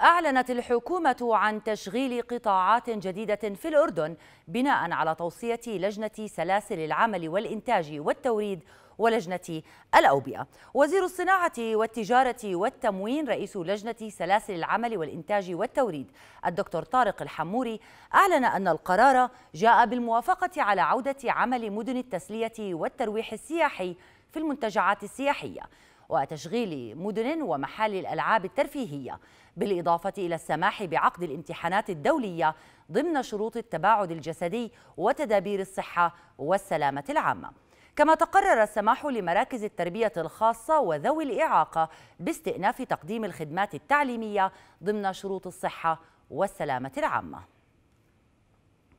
أعلنت الحكومة عن تشغيل قطاعات جديدة في الأردن بناء على توصية لجنة سلاسل العمل والإنتاج والتوريد ولجنة الأوبئة وزير الصناعة والتجارة والتموين رئيس لجنة سلاسل العمل والإنتاج والتوريد الدكتور طارق الحموري أعلن أن القرار جاء بالموافقة على عودة عمل مدن التسلية والترويح السياحي في المنتجعات السياحية وتشغيل مدن ومحال الألعاب الترفيهية بالإضافة إلى السماح بعقد الامتحانات الدولية ضمن شروط التباعد الجسدي وتدابير الصحة والسلامة العامة كما تقرر السماح لمراكز التربية الخاصة وذوي الإعاقة باستئناف تقديم الخدمات التعليمية ضمن شروط الصحة والسلامة العامة